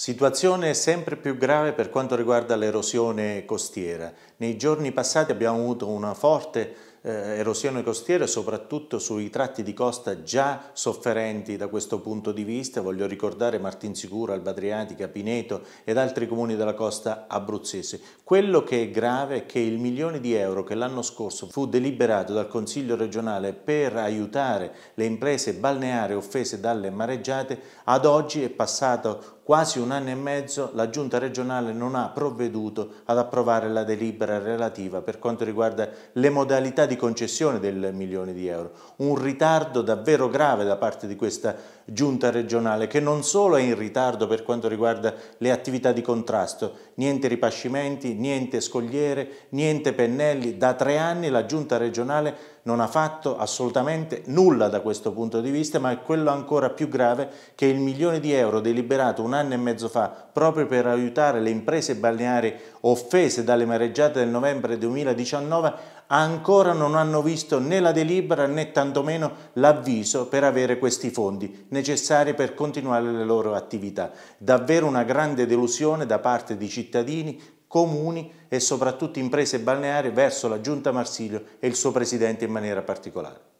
Situazione sempre più grave per quanto riguarda l'erosione costiera. Nei giorni passati abbiamo avuto una forte eh, erosione costiera soprattutto sui tratti di costa già sofferenti da questo punto di vista. Voglio ricordare Martinsicuro, Alba Adriatica, Pineto ed altri comuni della costa abruzzese. Quello che è grave è che il milione di euro che l'anno scorso fu deliberato dal Consiglio regionale per aiutare le imprese balneare offese dalle mareggiate ad oggi è passato quasi un anno e mezzo la Giunta regionale non ha provveduto ad approvare la delibera relativa per quanto riguarda le modalità di concessione del milione di euro. Un ritardo davvero grave da parte di questa Giunta regionale che non solo è in ritardo per quanto riguarda le attività di contrasto, niente ripascimenti, niente scogliere, niente pennelli. Da tre anni la Giunta regionale non ha fatto assolutamente nulla da questo punto di vista, ma è quello ancora più grave che il milione di euro deliberato un anno e mezzo fa proprio per aiutare le imprese balneari offese dalle mareggiate del novembre 2019 ancora non hanno visto né la delibera né tantomeno l'avviso per avere questi fondi necessari per continuare le loro attività. Davvero una grande delusione da parte di cittadini, comuni e soprattutto imprese balneari verso la Giunta Marsilio e il suo presidente in maniera particolare.